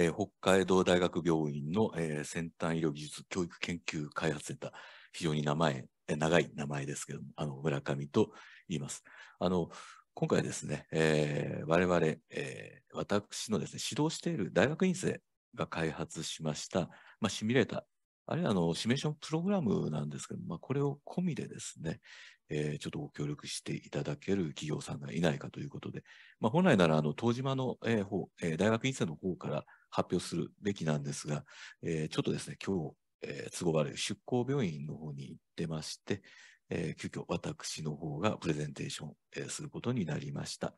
えー、北海道大学病院の、えー、先端医療技術教育研究開発センター、非常に名前、えー、長い名前ですけども、あの村上と言います。あの今回ですね、えー、我々、えー、私のですね、指導している大学院生が開発しました、まあ、シミュレーター、あるいはあのシミュレーションプログラムなんですけど、まあ、これを込みでですね、えー、ちょっとご協力していただける企業さんがいないかということで、まあ、本来ならあの東島の、えー方えー、大学院生の方から発表するべきなんですが、えー、ちょっとですね、今日、えー、都合悪い出向病院の方に行ってまして、えー、急遽私の方がプレゼンテーション、えー、することになりました。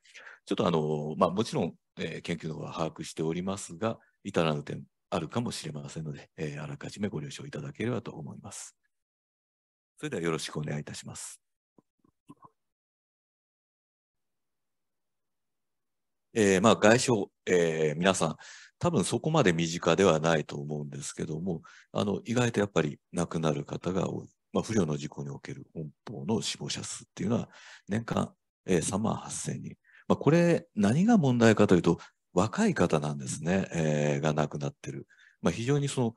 ちょっとあの、まあ、もちろん、えー、研究の方は把握しておりますが、至らぬ点あるかもしれませんので、えあらかじめご了承いただければと思います。それではよろしくお願いいたします。えー、まあ外傷、えー、皆さん、多分そこまで身近ではないと思うんですけども、あの意外とやっぱり亡くなる方が多い。まあ、不慮の事故における本邦の死亡者数っていうのは年間、えー、3万8000人。まあ、これ何が問題かというと、若い方なんですね、えー、が亡くなってる。まあ、非常にその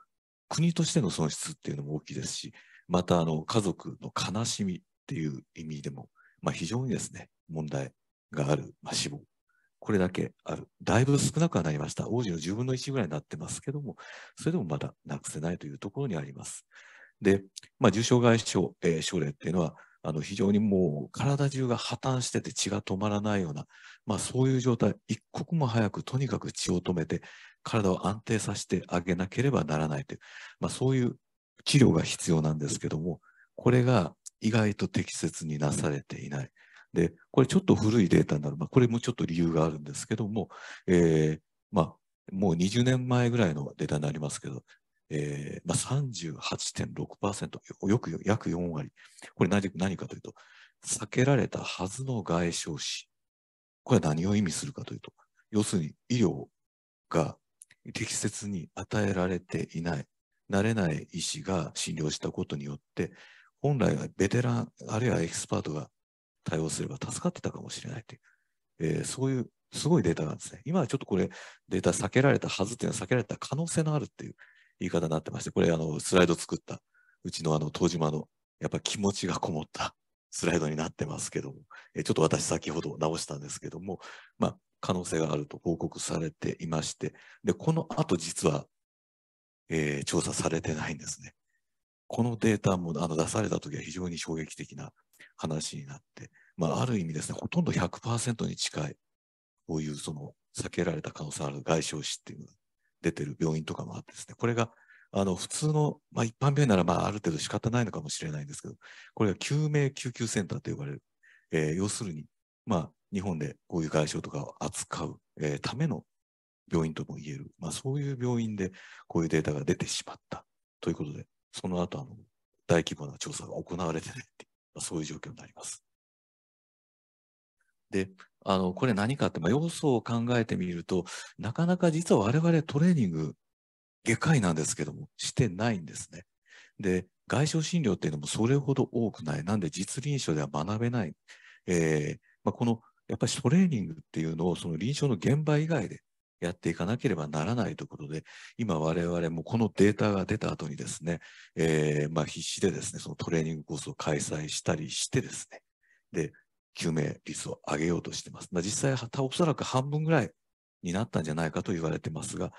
国としての損失っていうのも大きいですし、またあの家族の悲しみっていう意味でも、まあ、非常にですね、問題がある、まあ、死亡これだけある。だいぶ少なくはなりました。王子の10分の1ぐらいになってますけども、それでもまだなくせないというところにあります。で、まあ、重症外傷、えー、症例っていうのは、あの非常にもう体中が破綻してて血が止まらないような、まあ、そういう状態、一刻も早くとにかく血を止めて、体を安定させてあげなければならないという、まあ、そういう治療が必要なんですけども、これが意外と適切になされていない。で、これちょっと古いデータになる。まあ、これもちょっと理由があるんですけども、えー、まあ、もう20年前ぐらいのデータになりますけど、えー、まあ38.6%、よく約4割。これ何何かというと、避けられたはずの外傷死。これは何を意味するかというと、要するに医療が適切に与えられていない、慣れない医師が診療したことによって、本来はベテラン、あるいはエキスパートが対応すれば助かってたかもしれないという、えー、そういうすごいデータなんですね。今はちょっとこれ、データ避けられたはずっていうのは避けられた可能性のあるっていう言い方になってまして、これ、あの、スライド作った、うちのあの、東島の、やっぱ気持ちがこもった スライドになってますけども、えちょっと私先ほど直したんですけども、まあ、可能性があると報告されていまして、で、この後実は、えー、調査されてないんですね。このデータもあの出された時は非常に衝撃的な話になって、まあ、ある意味ですね、ほとんど100%に近い、こういうその避けられた可能性ある外傷死っていうのが出てる病院とかもあってですね、これがあの普通の、まあ、一般病院ならまあある程度仕方ないのかもしれないんですけど、これが救命救急センターと呼ばれる、えー、要するに、まあ、日本でこういう外傷とかを扱う、えー、ための病院とも言える、まあ、そういう病院でこういうデータが出てしまったということで、その後あの大規模な調査が行われてないってまそういう状況になります。で、あの、これ何かって、まあ、要素を考えてみると、なかなか実は我々トレーニング、外科医なんですけども、してないんですね。で、外傷診療っていうのもそれほど多くない。なんで実臨床では学べない。えー、まあ、この、やっぱりトレーニングっていうのを、その臨床の現場以外でやっていかなければならないところで、今我々もこのデータが出た後にですね、えー、まあ必死でですね、そのトレーニングコースを開催したりしてですね、で、救命率を上げようとしてます。まあ、実際、おそらく半分ぐらいになったんじゃないかと言われてますが、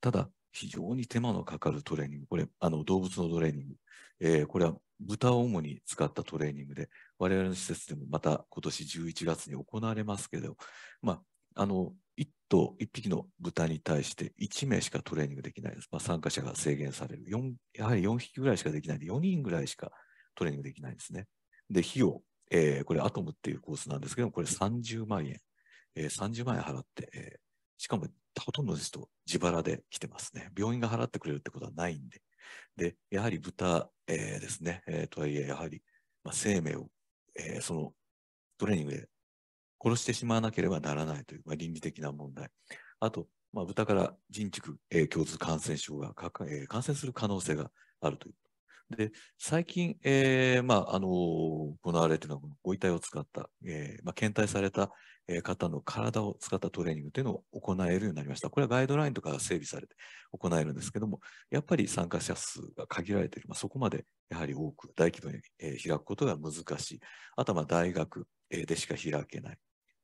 ただ、非常に手間のかかるトレーニング、これ、あの動物のトレーニング、えー、これは豚を主に使ったトレーニングで、我々の施設でもまた今年11月に行われますけど、まあ、あのと1匹の豚に対して1名しかトレーニングできないです。まあ、参加者が制限される4。やはり4匹ぐらいしかできないんで、4人ぐらいしかトレーニングできないんですね。で、費用、えー、これアトムっていうコースなんですけども、これ30万円、えー、30万円払って、えー、しかもほとんどの人自腹で来てますね。病院が払ってくれるってことはないんで。で、やはり豚、えー、ですね、えー、とはいえ、やはり、まあ、生命を、えー、そのトレーニングで殺してしまわなければならないという、まあ、倫理的な問題。あと、まあ、豚から人畜、えー、共通感染症がかか、えー、感染する可能性があるという。で最近、えーまああのー、行われているのはご遺体を使った、えーまあ、検体された方の体を使ったトレーニングというのを行えるようになりました。これはガイドラインとかが整備されて行えるんですけども、やっぱり参加者数が限られている、まあ、そこまでやはり多く大規模に開くことが難しい。あとはまあ大学でしか開けない。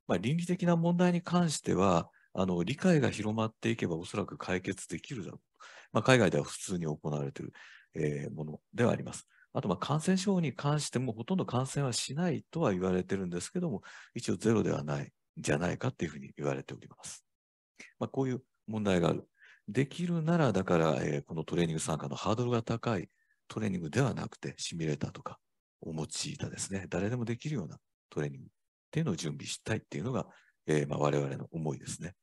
まあ、倫理的な問題に関しては、あの理解が広まっていけば、おそらく解決できるだろう。まあ、海外では普通に行われている、えー、ものではあります。あと、感染症に関しても、ほとんど感染はしないとは言われてるんですけども、一応ゼロではないんじゃないかっていうふうに言われております。まあ、こういう問題がある。できるなら、だから、えー、このトレーニング参加のハードルが高いトレーニングではなくて、シミュレーターとか、お持ちいたですね、誰でもできるようなトレーニングっていうのを準備したいっていうのが、えー、まあ、我々の思いですね。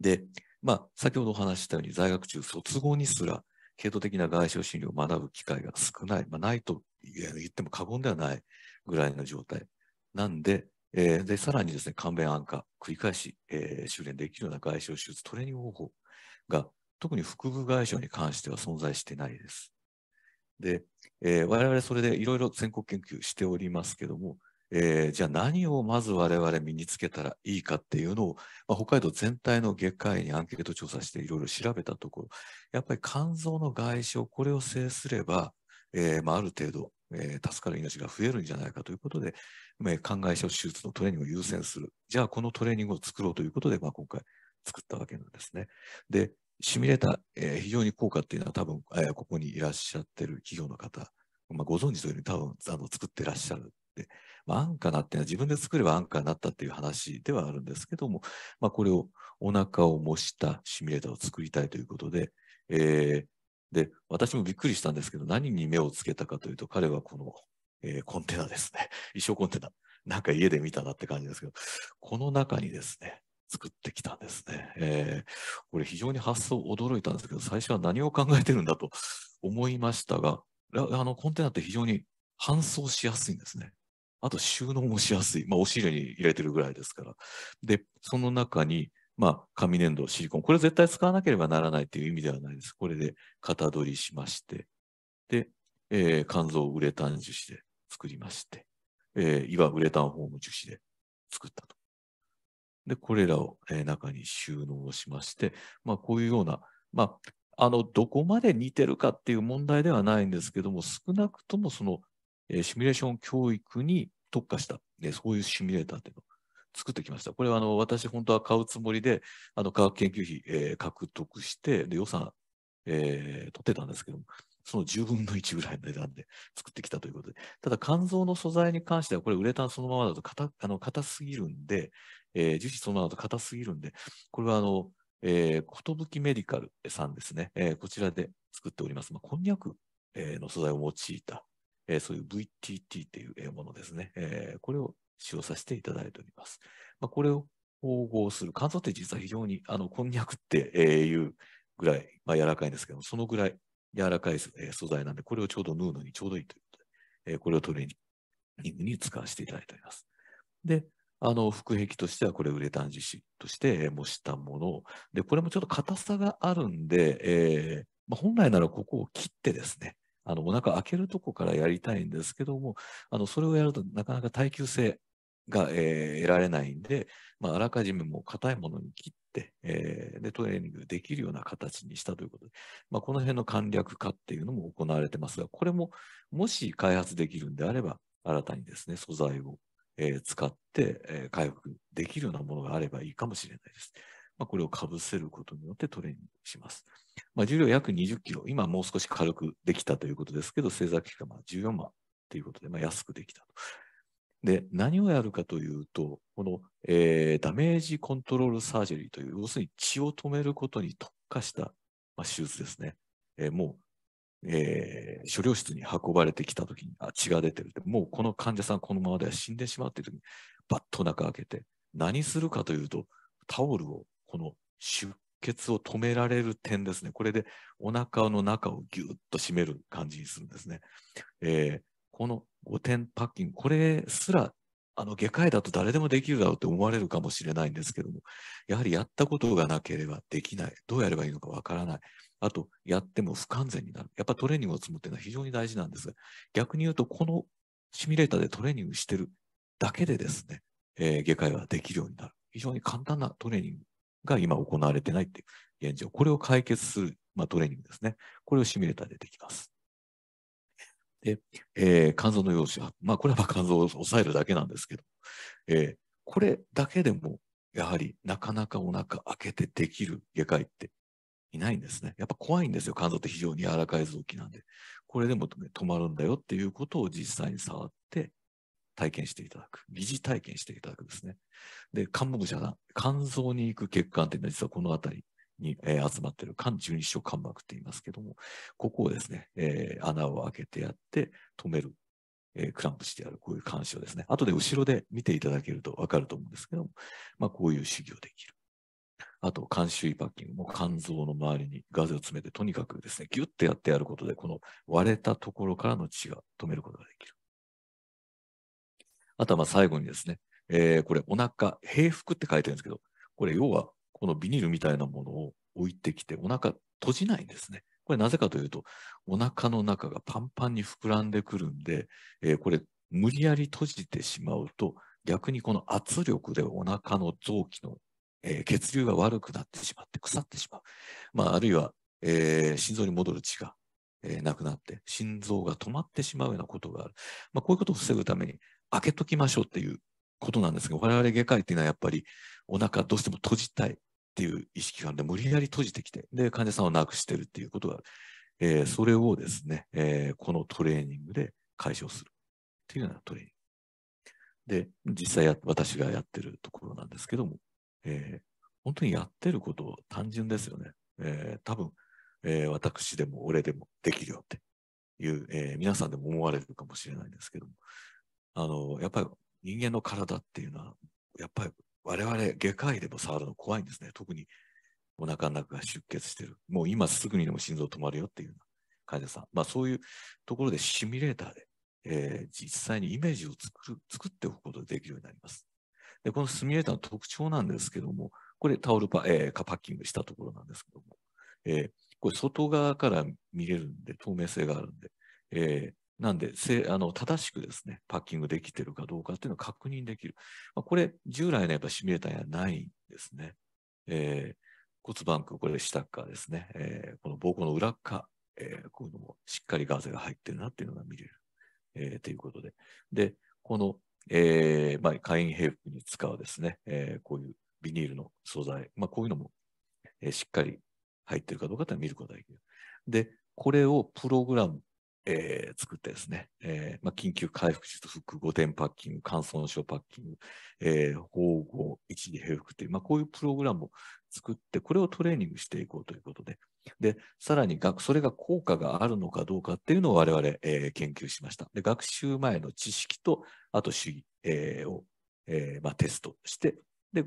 で、まあ、先ほどお話ししたように、在学中卒業にすら、系統的な外傷診療を学ぶ機会が少ない、まあ、ないと言っても過言ではないぐらいの状態なんで、えー、でさらにですね、簡便安価、繰り返し、えー、修練できるような外傷手術トレーニング方法が、特に腹部外傷に関しては存在してないです。で、えー、我々それでいろいろ全国研究しておりますけども、えー、じゃあ何をまず我々身につけたらいいかっていうのを、まあ、北海道全体の外科医にアンケート調査していろいろ調べたところ、やっぱり肝臓の外傷、これを制すれば、えーまあ、ある程度、えー、助かる命が増えるんじゃないかということで、ま肝外傷手術のトレーニングを優先する。じゃあこのトレーニングを作ろうということで、まあ、今回作ったわけなんですね。で、シミュレーター、えー、非常に効果っていうのは多分、えー、ここにいらっしゃってる企業の方、まあ、ご存知というように多分あの作ってらっしゃるってまあ、安価なっていうのは自分で作れば安価になったっていう話ではあるんですけども、まあ、これをお腹を模したシミュレーターを作りたいということで、えー、で、私もびっくりしたんですけど、何に目をつけたかというと、彼はこの、えー、コンテナですね。衣装コンテナ。なんか家で見たなって感じですけど、この中にですね、作ってきたんですね。えー、これ非常に発想驚いたんですけど、最初は何を考えてるんだと思いましたが、あのコンテナって非常に搬送しやすいんですね。あと収納もしやすい。まあ、お尻に入れてるぐらいですから。で、その中に、まあ、紙粘土、シリコン。これ絶対使わなければならないという意味ではないです。これで型取りしまして、で、えー、肝臓ウレタン樹脂で作りまして、えー、岩ウレタンホーム樹脂で作ったと。で、これらを、えー、中に収納をしまして、まあ、こういうような、まあ、あの、どこまで似てるかっていう問題ではないんですけども、少なくともそのえシミュレーション教育に特化した、ね、そういうシミュレーターというのを作ってきました。これはあの私、本当は買うつもりで、あの科学研究費、えー、獲得してで、予算、えー、取ってたんですけども、その10分の1ぐらいの値段で 作ってきたということで、ただ肝臓の素材に関しては、これ、ウレタンそのままだと硬あの硬すぎるんで、えー、樹脂そのままだと硬すぎるんで、これはあの、えー、メディカルさんですね、えー、こちらで作っております、まあ、こんにゃく、えの素材を用いたえー、そういう VTT というものですね、えー、これを使用させていただいております。まあ、これを縫合する。乾燥って実は非常に、あの、こんにゃくっていうぐらい、まあ、柔らかいんですけども、そのぐらい柔らかい素材なんで、これをちょうど縫うのにちょうどいいということで、えー、これをトレーニングに使わせていただいております。で、あの、副壁としては、これウレタン樹脂として模したもの。で、これもちょっと硬さがあるんで、えーまあ、本来ならここを切ってですね、あの、お腹開けるとこからやりたいんですけども、あの、それをやるとなかなか耐久性が、えー、得られないんで、まあ、あらかじめもう硬いものに切って、えー、で、トレーニングできるような形にしたということで、まあ、この辺の簡略化っていうのも行われてますが、これも、もし開発できるんであれば、新たにですね、素材を、えー、使って、えー、回復できるようなものがあればいいかもしれないです。まあ、これをかぶせることによってトレーニングします。まあ、重量約20キロ、今もう少し軽くできたということですけど、製作期間は14万ということで、まあ、安くできたと。で、何をやるかというと、この、えー、ダメージコントロールサージェリーという、要するに血を止めることに特化した、まあ、手術ですね。えー、もう、えー、処理室に運ばれてきたときにあ血が出てるもうこの患者さんこのままでは死んでしまうっていうときに、バッと中開けて、何するかというと、タオルをこの出血を止められる点ですね。これでお腹の中をぎゅっと締める感じにするんですね。えー、この5点パッキング、これすらあの、外科医だと誰でもできるだろうって思われるかもしれないんですけども、やはりやったことがなければできない。どうやればいいのかわからない。あと、やっても不完全になる。やっぱトレーニングを積むっていうのは非常に大事なんですが、逆に言うと、このシミュレーターでトレーニングしてるだけでですね、えー、外科医はできるようになる。非常に簡単なトレーニングが今行われてないっていう現状、これを解決する、まあ、トレーニングですね。これをシミュレーターでできます。で、えー、肝臓の容赦は、まあ、これは肝臓を抑えるだけなんですけど、えー、これだけでも、やはりなかなかお腹開けてできる外科医っていないんですね。やっぱ怖いんですよ。肝臓って非常に柔らかい臓器なんで。これでも止まるんだよっていうことを実際に触って、体験していただく。疑似体験していただくですね。で、肝部じゃな、肝臓に行く血管っていうのは実はこの辺りに、えー、集まっている肝十二指腸肝膜って言いますけども、ここをですね、えー、穴を開けてやって止める。えー、クランプしてある、こういう監視をですね、後で後ろで見ていただけると分かると思うんですけども、まあ、こういう修行できる。あと、肝周囲パッキングも肝臓の周りにガゼを詰めて、とにかくですね、ギュッてやってやることで、この割れたところからの血が止めることができる。あとはまあ最後にですね、えー、これお腹、平服って書いてるんですけど、これ要はこのビニールみたいなものを置いてきてお腹閉じないんですね。これなぜかというと、お腹の中がパンパンに膨らんでくるんで、えー、これ無理やり閉じてしまうと、逆にこの圧力でお腹の臓器の、えー、血流が悪くなってしまって腐ってしまう。まあ、あるいは、えー、心臓に戻る血が、えー、なくなって心臓が止まってしまうようなことがある。まあ、こういうことを防ぐために開けときましょうっていうことなんですが、我々外科医っていうのはやっぱりお腹どうしても閉じたいっていう意識があるんで、無理やり閉じてきて、で、患者さんをなくしてるっていうことがある。えー、それをですね、えー、このトレーニングで解消するっていうようなトレーニング。で、実際や私がやってるところなんですけども、えー、本当にやってること単純ですよね。えー、多分、えー、私でも俺でもできるよっていう、えー、皆さんでも思われるかもしれないんですけども、あの、やっぱり人間の体っていうのは、やっぱり我々外科医でも触るの怖いんですね。特にお腹の中が出血してる。もう今すぐにでも心臓止まるよっていう患者さん。まあそういうところでシミュレーターで、えー、実際にイメージを作る、作っておくことができるようになります。で、このシミュレーターの特徴なんですけども、これタオルパ、えー、カパッキングしたところなんですけども、えー、これ外側から見れるんで、透明性があるんで、えー、なんで、せあの正しくですね、パッキングできてるかどうかっていうのを確認できる。まあ、これ、従来のやっぱシミュレーターにはないんですね。えー、骨盤腔、これ下側ですね、えー、この膀胱の裏側、えー、こういうのもしっかりガーゼが入ってるなっていうのが見れる。えー、ということで。で、この、えー、まあ、会員平服に使うですね、えー、こういうビニールの素材、まあ、こういうのも、えー、しっかり入ってるかどうかって見ることができる。で、これをプログラムえー、作ってですね、えーまあ、緊急回復術復5点パッキング、乾燥症パッキング、えー、縫合、一時平復という、まあ、こういうプログラムを作って、これをトレーニングしていこうということで、で、さらに学、それが効果があるのかどうかっていうのを我々、えー、研究しました。で、学習前の知識と、あと主義、えー、を、えーまあ、テストして、で、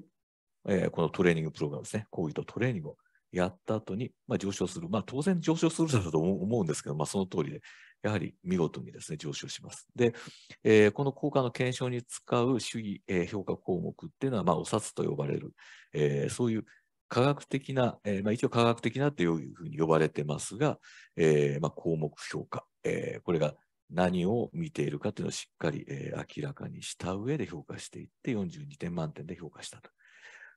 えー、このトレーニングプログラムですね、講義とトレーニングをやった後に、まあ、上昇する。まあ、当然上昇するだろうと思うんですけど、まあ、その通りで、やはり見事にですね、上昇します。で、えー、この効果の検証に使う主義、えー、評価項目っていうのは、まあ、お札と呼ばれる、えー、そういう科学的な、えーまあ、一応科学的なというふうに呼ばれてますが、えーまあ、項目評価、えー、これが何を見ているかというのをしっかり、えー、明らかにした上で評価していって、42点満点で評価したと。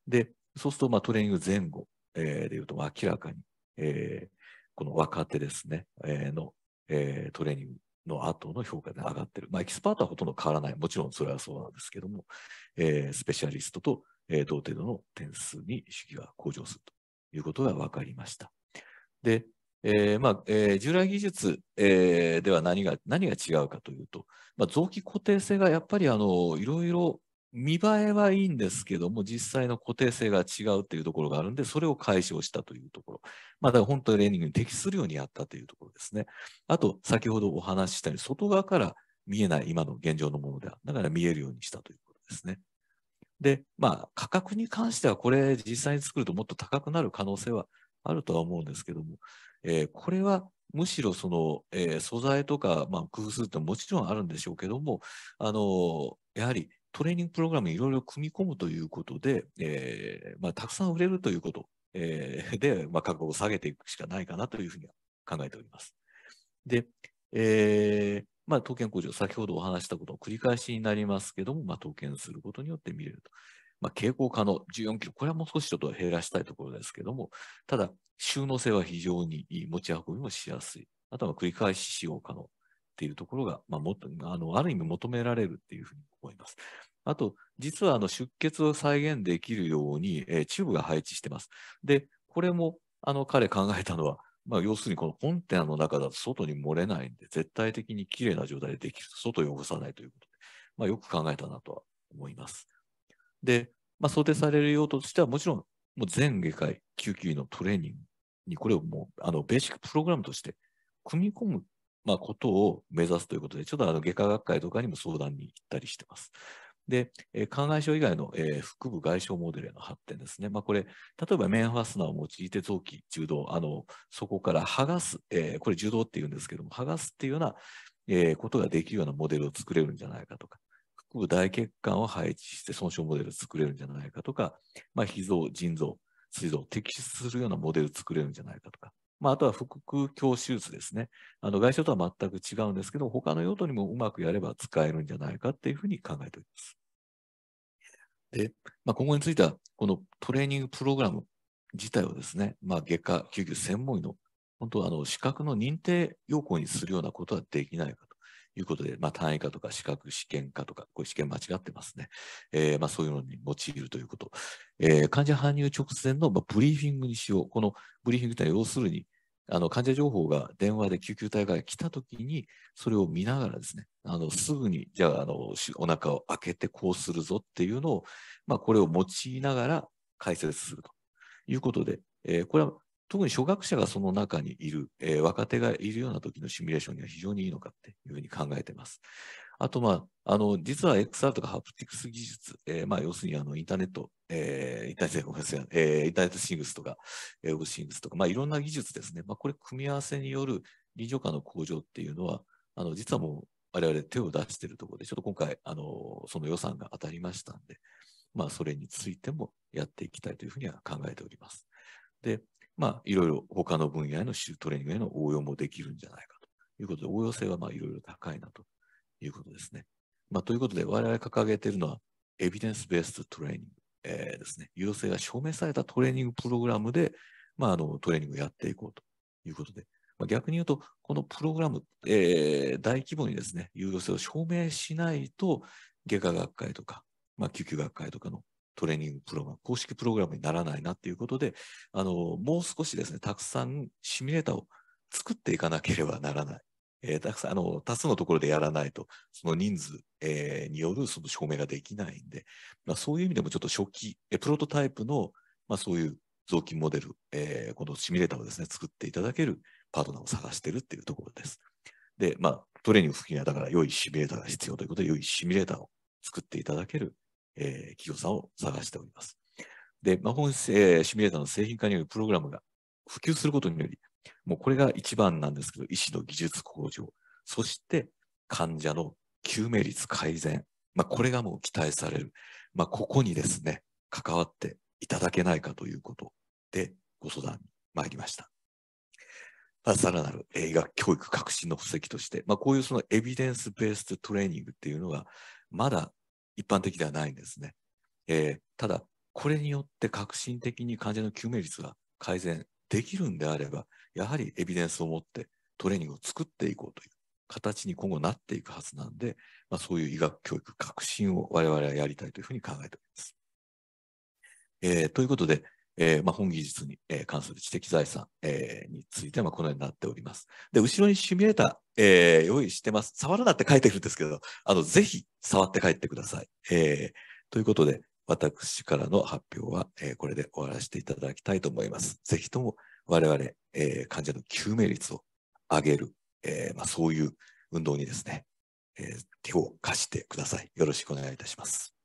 で、そうすると、まあ、トレーニング前後、えー、でいうと、明らかに、えー、この若手ですね、えー、の、えー、トレーニングの後の評価で上がってる。まあ、エキスパートはほとんど変わらない。もちろんそれはそうなんですけども、えー、スペシャリストと、えー、同程度の点数に主義が向上するということが分かりました。で、えーまあえー、従来技術、えー、では何が何が違うかというと、まあ、臓器固定性がやっぱりあのいろいろ見栄えはいいんですけども、実際の固定性が違うっていうところがあるんで、それを解消したというところ。まあ、だから本当にレーニングに適するようにやったというところですね。あと、先ほどお話ししたように、外側から見えない今の現状のものでは、だから見えるようにしたということですね。で、まあ、価格に関しては、これ実際に作るともっと高くなる可能性はあるとは思うんですけども、えー、これはむしろその、えー、素材とか、まあ、工夫するってもちろんあるんでしょうけども、あのー、やはりトレーニングプログラムいろいろ組み込むということで、えーまあ、たくさん売れるということ、えー、で、まあ、価格を下げていくしかないかなというふうには考えております。で、えーまあ、統計工場、先ほどお話したことの繰り返しになりますけども、まあ、統計することによって見れると。まあ、傾向可能、14キロ、これはもう少しちょっと減らしたいところですけども、ただ、収納性は非常に持ち運びもしやすい。あとは繰り返し使用可能。っていうところが、まあ、もあのある意味求められるっていうふうに思います。あと、実はあの出血を再現できるように、えー、チューブが配置してます。で、これもあの彼考えたのは、まあ、要するにこのコンテナの中だと外に漏れないんで、絶対的にきれいな状態でできる外を汚さないということで、まあ、よく考えたなとは思います。で、まあ、想定される用途としては、もちろん、もう全外科医、救急医のトレーニングに、これをもう、あの、ベーシックプログラムとして組み込むっまあ、ことを目指すということで、ちょっとあの外科学会とかにも相談に行ったりしてます。で、えー、肝外傷以外の、えー、腹部外傷モデルへの発展ですね。まあ、これ、例えばメンファスナーを用いて臓器、柔道、あの、そこから剥がす、えー、これ柔道っていうんですけども、剥がすっていうような、えことができるようなモデルを作れるんじゃないかとか、腹部大血管を配置して損傷モデルを作れるんじゃないかとか、まあ、脾臓、腎臓、膵臓を摘出するようなモデルを作れるんじゃないかとか、まあ、あとは腹腔鏡手術ですね。あの外傷とは全く違うんですけど、他の用途にもうまくやれば使えるんじゃないかっていうふうに考えております。で、まあ、今後については、このトレーニングプログラム自体をですね、まあ、外科、救急専門医の本当あの資格の認定要項にするようなことはできないかいうことで、まあ、単位化とか資格試験化とか、これ試験間違ってますね。えー、まあ、そういうのに用いるということ。えー、患者搬入直前の、まあ、ブリーフィングにしよう。このブリーフィングというのは要するに、あの患者情報が電話で救急隊から来たときに、それを見ながらですね、あのすぐに、じゃああの、お腹を開けてこうするぞっていうのを、まあ、これを用いながら解説するということで、えー、これは特に初学者がその中にいる、えー、若手がいるような時のシミュレーションには非常にいいのかっていうふうに考えています。あと、まあ、あの、実は XR とかハプティクス技術、えー、まあ、要するにあの、インターネット、えー、インターネット、なえー、インターネットシングスとか、ウェブシングスとか、まあ、いろんな技術ですね。まあ、これ、組み合わせによる臨場感の向上っていうのは、あの、実はもう、我々手を出しているところで、ちょっと今回、あの、その予算が当たりましたんで、まあ、それについてもやっていきたいというふうには考えております。で、まあ、いろいろ他の分野へのトレーニングへの応用もできるんじゃないかということで、応用性はまあいろいろ高いなということですね。まあ、ということで、我々掲げているのは、エビデンスベーストトレーニング、えー、ですね。有用性が証明されたトレーニングプログラムで、まあ、あのトレーニングをやっていこうということで、まあ、逆に言うと、このプログラム、えー、大規模にですね、有用性を証明しないと、外科学会とか、まあ、救急学会とかのトレーニングプログラム、公式プログラムにならないなっていうことで、あの、もう少しですね、たくさんシミュレーターを作っていかなければならない。えー、たくさん、あの、多数のところでやらないと、その人数、えー、によるその証明ができないんで、まあ、そういう意味でもちょっと初期、えプロトタイプの、まあ、そういう雑巾モデル、えー、このシミュレーターをですね、作っていただけるパートナーを探してるっていうところです。で、まあ、トレーニング付近はだから良いシミュレーターが必要ということで、良いシミュレーターを作っていただけるえー、企業さんを探しております。で、魔法、えシミュレーターの製品化によるプログラムが普及することにより、もうこれが一番なんですけど、医師の技術向上、そして患者の救命率改善、まあ、これがもう期待される、まあ、ここにですね、関わっていただけないかということでご相談に参りました。まあ、さらなる映画教育革新の布石として、まあ、こういうそのエビデンスベーストトレーニングっていうのが、まだ一般的ではないんですね。えー、ただ、これによって革新的に患者の救命率が改善できるんであれば、やはりエビデンスを持ってトレーニングを作っていこうという形に今後なっていくはずなんで、まあ、そういう医学教育革新を我々はやりたいというふうに考えております。えー、ということで、えー、まあ、本技術に、えー、関する知的財産、えー、についてはこのようになっております。で、後ろにシミュレーター、え用意してます。触るなって書いてるんですけど、あの、ぜひ触って帰ってください。えということで、私からの発表は、えこれで終わらせていただきたいと思います。ぜひとも我々、え患者の救命率を上げる、えまあ、そういう運動にですね、え手を貸してください。よろしくお願いいたします。